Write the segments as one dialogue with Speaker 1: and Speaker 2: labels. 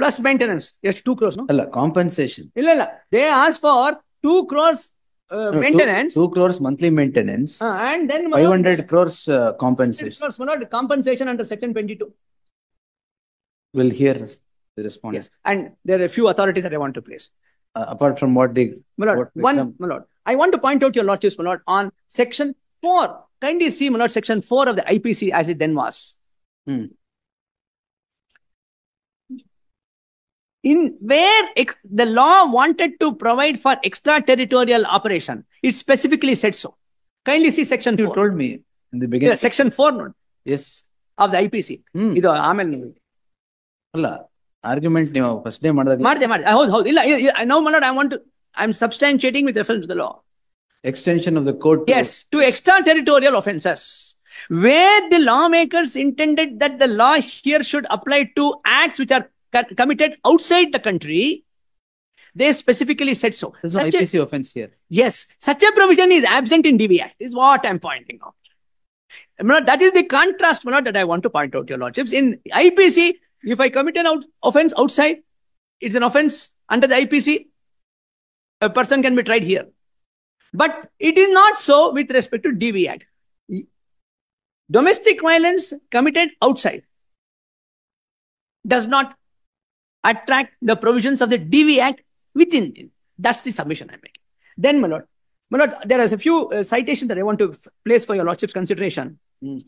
Speaker 1: Plus maintenance ಎಷ್ಟು two crores No, compensation ಇಲ್ಲ ಇಲ್ಲ they as for two
Speaker 2: crores maintenance
Speaker 1: two crores monthly maintenance and then five hundred crores compensation
Speaker 2: crores ಮನೋಡ್ compensation under section twenty two
Speaker 1: will hear the uh, response yes.
Speaker 2: and there are a few authorities that i want to place
Speaker 1: uh, apart from what they
Speaker 2: my lord, one my lord, i want to point out your lordship my lord on section 4 kindly see my lord section 4 of the ipc as it then was hmm. in where the law wanted to provide for extraterritorial operation. It specifically said so. Kindly see section you told me in the beginning. section 4 note. Yes. Of the IPC. Hmm. ಇದು ಆಮೇಲೆ ನೀವು ಅಲ್ಲ
Speaker 1: argument ನೀವು first day ಮಾಡಿದಾಗ ಮಾಡಿದೆ
Speaker 2: ಮಾಡಿದೆ ಹೌದು ಹೌದು ಇಲ್ಲ no I want to. I'm substantiating with reference to the law.
Speaker 1: extension of the court.
Speaker 2: Yes, to extraterritorial offenses. Where the lawmakers intended that the law here should apply to acts which are committed outside the country, they specifically said so. This such IPC a, offense here. Yes, such a provision is absent in DV Act. Is what I'm pointing out. that is the contrast that I want to point out, your lordships. In IPC, if I commit an out, offense outside, it's an offense under the IPC. A person can be tried here. But it is not so with respect to DV Act. Domestic violence committed outside does not attract the provisions of the DV Act within it. That's the submission I'm making. Then, my lord, my lord, there is a few uh, citations that I want to place for your lordship's consideration. Mm.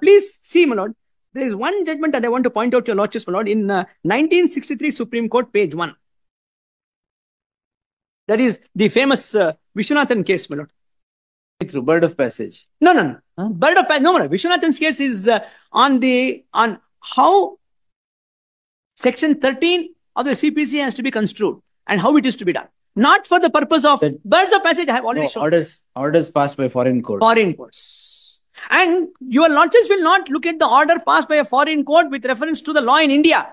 Speaker 2: Please see, my lord, there is one judgment that I want to point out to your lordships, my lord, in uh, 1963 Supreme Court, page 1. That is the famous uh, Vishwanathan case, my lord. Through bird of passage. No, no, no. Huh? Bird of passage. No, my lord. Vishwanathan's case is uh, on the on how Section 13 of the CPC has to be construed and how it is to be done. Not for the purpose of the, birds of passage, I have already no, shown. Orders,
Speaker 1: orders passed by foreign courts. Foreign
Speaker 2: courts. And your launches will not look at the order passed by a foreign court with reference to the law in India.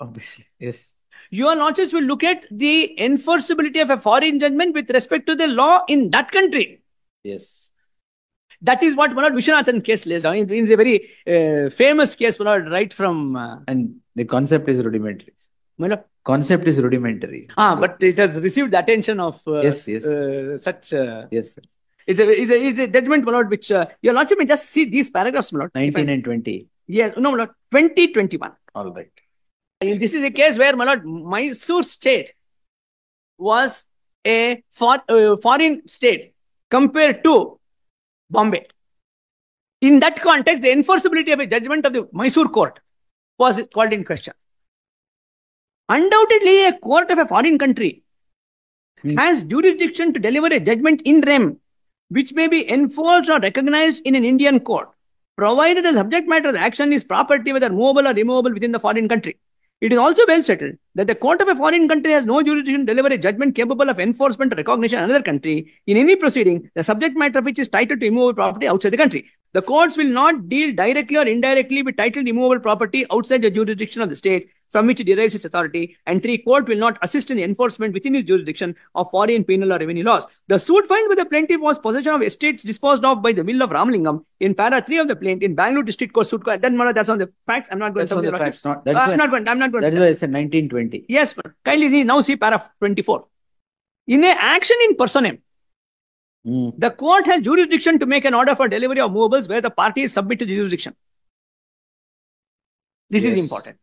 Speaker 1: Obviously, yes.
Speaker 2: Your launches will look at the enforceability of a foreign judgment with respect to the law in that country. Yes. That is what Manoj Vishwanathan case lays down. It is a very uh, famous case, Manoj, right from... Uh, and the concept
Speaker 1: is rudimentary. Malab, concept is rudimentary.
Speaker 2: Ah, but it has received the attention of uh, yes, yes. Uh, such. Uh, yes. It's a, it's, a, it's a judgment, my lord, which uh, your lordship may just see these paragraphs, my lord. 19 and 20. Yes, no, my lord, All right. this is a case where, my lord, Mysore state was a for, uh, foreign state compared to Bombay. In that context, the enforceability of a judgment of the Mysore court was called in question. Undoubtedly, a court of a foreign country mm. has jurisdiction to deliver a judgment in rem, which may be enforced or recognized in an Indian court, provided the subject matter of the action is property, whether movable or removable within the foreign country. It is also well settled that the court of a foreign country has no jurisdiction to deliver a judgment capable of enforcement or recognition in another country in any proceeding, the subject matter of which is titled to immovable property outside the country. The courts will not deal directly or indirectly with title immovable property outside the jurisdiction of the state from which it derives its authority. And three, court will not assist in the enforcement within its jurisdiction of foreign penal or revenue laws. The suit filed by the plaintiff was possession of estates disposed of by the will of Ramlingam in para 3 of the plaint in Bangalore District Court suit. Then That's on the facts. I'm not going that's to on the facts. Not, that's uh, I'm not going. I'm not going. That's why I said 1920. Yes, but kindly now see para 24. In an action in personam, Hmm. The court has jurisdiction to make an order for delivery of movables where the parties submit to the jurisdiction. This yes. is important.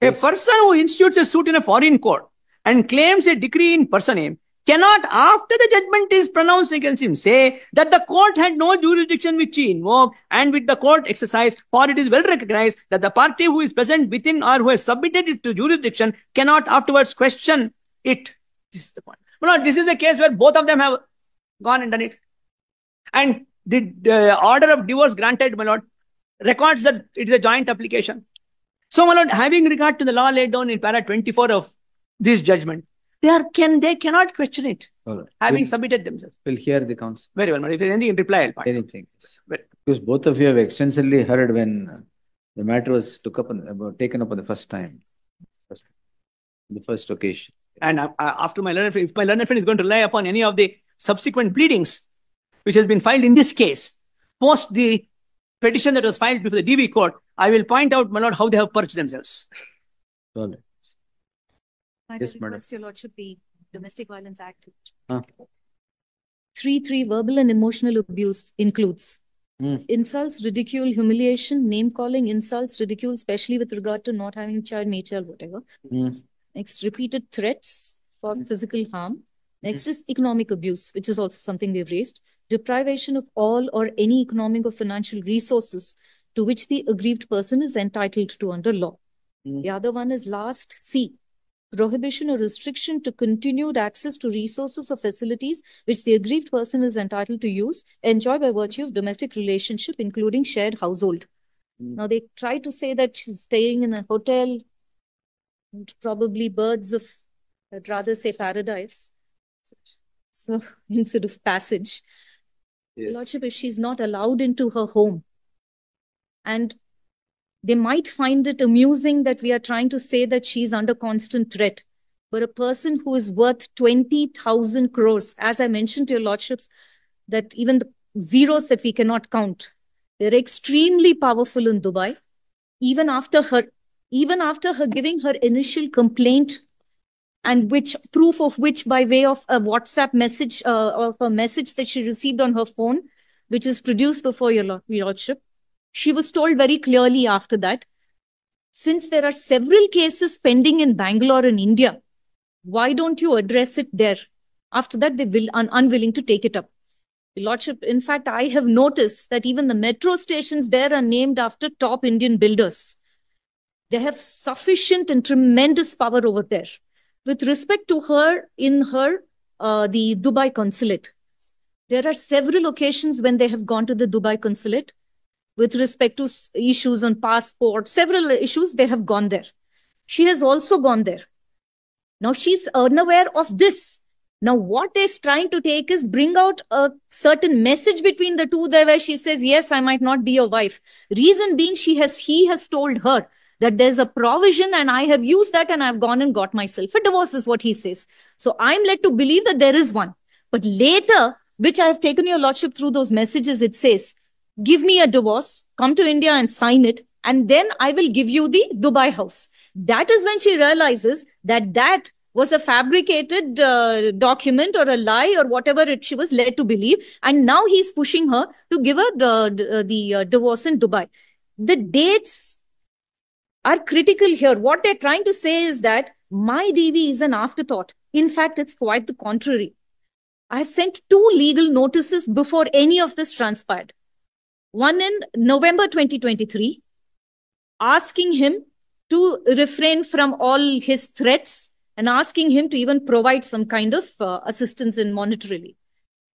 Speaker 2: Yes. A person who institutes a suit in a foreign court and claims a decree in personam cannot, after the judgment is pronounced against him, say that the court had no jurisdiction which he invoked and with the court exercise, for it is well recognized that the party who is present within or who has submitted it to jurisdiction cannot afterwards question it. This is the point. But no, this is a case where both of them have gone and done it. And the order of divorce granted, my lord, records that it is a joint application. So, my lord, having regard to the law laid down in para 24 of this judgment, they are can they cannot question it.
Speaker 1: Having we'll,
Speaker 2: submitted themselves.
Speaker 1: We'll hear the counsel.
Speaker 2: Very well, my lord. If there's anything in reply, I'll find. Anything.
Speaker 1: because both of you have extensively heard when the matter was took up on, uh, taken up on the first time. First, the first occasion.
Speaker 2: And uh, after my learned friend, if my learned friend is going to rely upon any of the subsequent pleadings, which has been filed in this case, post the petition that was filed before the DB court, I will point out, my lord, how they have purged themselves.
Speaker 1: Well,
Speaker 3: I yes, request your lordship the Domestic Violence Act. Huh? 3 3 verbal and emotional abuse includes Mm. Insults, ridicule, humiliation, name calling, insults, ridicule, especially with regard to not having child, nature, whatever. Mm. Next, repeated threats cause hmm. physical harm. Hmm. Next is economic abuse, which is also something they've raised. Deprivation of all or any economic or financial resources to which the aggrieved person is entitled to under law. Hmm. The other one is last C, prohibition or restriction to continued access to resources or facilities which the aggrieved person is entitled to use, enjoy by virtue of domestic relationship, including shared household. Now, they try to say that she's staying in a hotel probably birds of, I'd rather say paradise. So instead of passage. Yes. Lordship, if she's not allowed into her home, and they might find it amusing that we are trying to say that she's under constant threat. But a person who is worth 20,000 crores, as I mentioned to your lordships, that even the zeros that we cannot count, they're extremely powerful in Dubai. Even after her even after her giving her initial complaint and which proof of which by way of a WhatsApp message uh, of a message that she received on her phone, which was produced before your, your lordship. She was told very clearly after that, since there are several cases pending in Bangalore and India, why don't you address it there? After that, they will un- unwilling to take it up. Your lordship, in fact, I have noticed that even the metro stations there are named after top Indian builders. They have sufficient and tremendous power over there. With respect to her, in her, uh, the Dubai consulate, there are several occasions when they have gone to the Dubai consulate with respect to issues on passport, several issues, they have gone there. She has also gone there. Now she's unaware of this. Now what they're trying to take is bring out a certain message between the two there where she says, yes, I might not be your wife. Reason being she has, he has told her that there's a provision and I have used that and I've gone and got myself a divorce is what he says. So I'm led to believe that there is one. But later, which I have taken your lordship through those messages, it says, give me a divorce, come to India and sign it. And then I will give you the Dubai house. That is when she realizes that that was a fabricated uh, document or a lie or whatever it she was led to believe. And now he's pushing her to give her the, the uh, divorce in Dubai. The dates are critical here. What they're trying to say is that my DV is an afterthought. In fact, it's quite the contrary. I've sent two legal notices before any of this transpired. One in November 2023, asking him to refrain from all his threats and asking him to even provide some kind of uh, assistance in monetarily.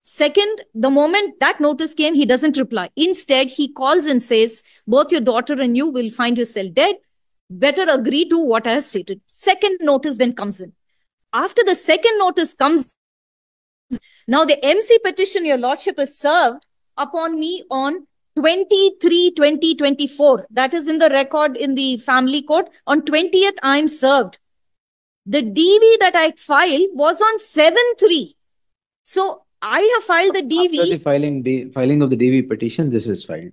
Speaker 3: Second, the moment that notice came, he doesn't reply. Instead, he calls and says, both your daughter and you will find yourself dead better agree to what I have stated. Second notice then comes in. After the second notice comes, now the MC petition, Your Lordship, is served upon me on 23 2024. that is in the record in the family court on 20th i am served the dv that i filed was on 7 3 so i have filed the dv After the
Speaker 1: filing filing of the dv petition this is filed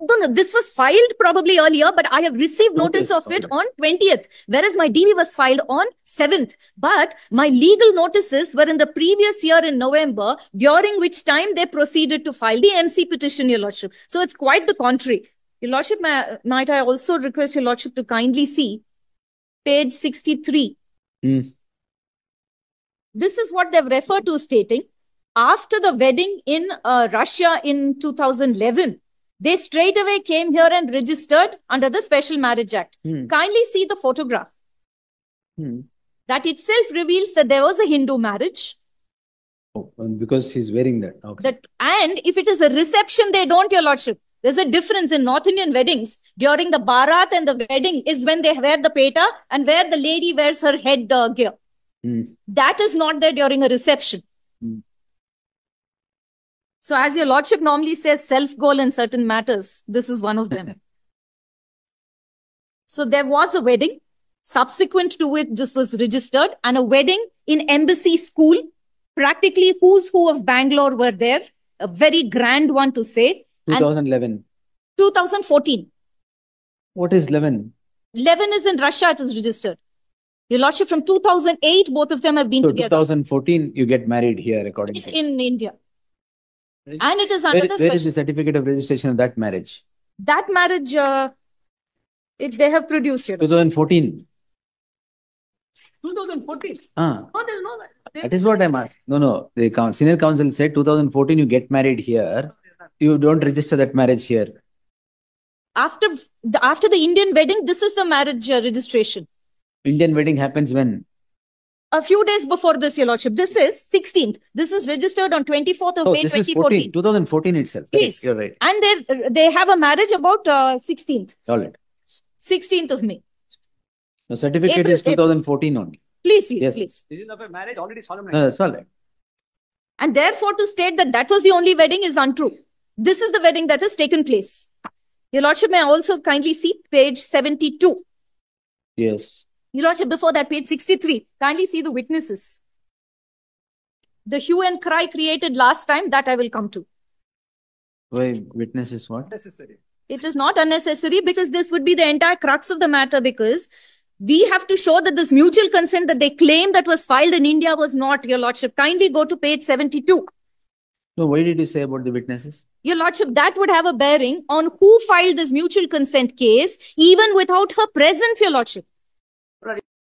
Speaker 3: no, no, this was filed probably earlier, but I have received notice, notice of it on 20th, whereas my DV was filed on 7th. But my legal notices were in the previous year in November, during which time they proceeded to file the MC petition, Your Lordship. So it's quite the contrary. Your Lordship, may, might I also request Your Lordship to kindly see page 63. Mm. This is what they've referred to stating after the wedding in uh, Russia in 2011 they straight away came here and registered under the Special Marriage Act. Hmm. Kindly see the photograph. Hmm. That itself reveals that there was a Hindu marriage.
Speaker 1: Oh, because he's wearing that. Okay.
Speaker 3: That and if it is a reception, they don't, Your Lordship. There's a difference in North Indian weddings. During the Bharat and the wedding is when they wear the peta and where the lady wears her head uh, gear. Mm. That is not there during a reception. Mm. So, as your lordship normally says, self goal in certain matters, this is one of them. so, there was a wedding. Subsequent to which this was registered, and a wedding in Embassy School. Practically, who's who of Bangalore were there. A very grand one to say.
Speaker 1: 2011. And
Speaker 3: 2014.
Speaker 1: What is 11?
Speaker 3: 11 is in Russia, it was registered. Your Lordship, from 2008, both of them have been so together.
Speaker 1: 2014, you get married here, according in, to
Speaker 3: in India. And it is under where, the where is the
Speaker 1: certificate of registration of that marriage?
Speaker 3: That marriage, uh, it they have produced, you know.
Speaker 1: 2014.
Speaker 3: 2014. Ah. No, no.
Speaker 1: that is what I'm asking. No, no. The senior council said 2014 you get married here. You don't register that marriage here.
Speaker 3: After the, after the Indian wedding, this is the marriage uh, registration.
Speaker 1: Indian wedding happens when?
Speaker 3: a few days before this, Your Lordship. This is 16th. This is registered on 24th of oh, May, this 2014. Is 14,
Speaker 1: 2014 itself. Please, You're right.
Speaker 3: And they they have a marriage about uh, 16th. All right. 16th of May.
Speaker 1: The certificate April, is 2014 April. only.
Speaker 3: Please, please, yes. please. Decision of a marriage already solemnized. No, uh, that's all right. And therefore, to state that that was the only wedding is untrue. This is the wedding that has taken place. Your Lordship may also kindly see page 72. Yes. Your Lordship, before that, page 63. Kindly see the witnesses. The hue and cry created last time, that I will come to.
Speaker 1: Why witnesses what? Necessary.
Speaker 3: It is not unnecessary because this would be the entire crux of the matter because we have to show that this mutual consent that they claim that was filed in India was not, Your Lordship. Kindly go to page 72.
Speaker 1: So why did you say about the witnesses?
Speaker 3: Your Lordship, that would have a bearing on who filed this mutual consent case even without her presence, Your Lordship.
Speaker 2: Right.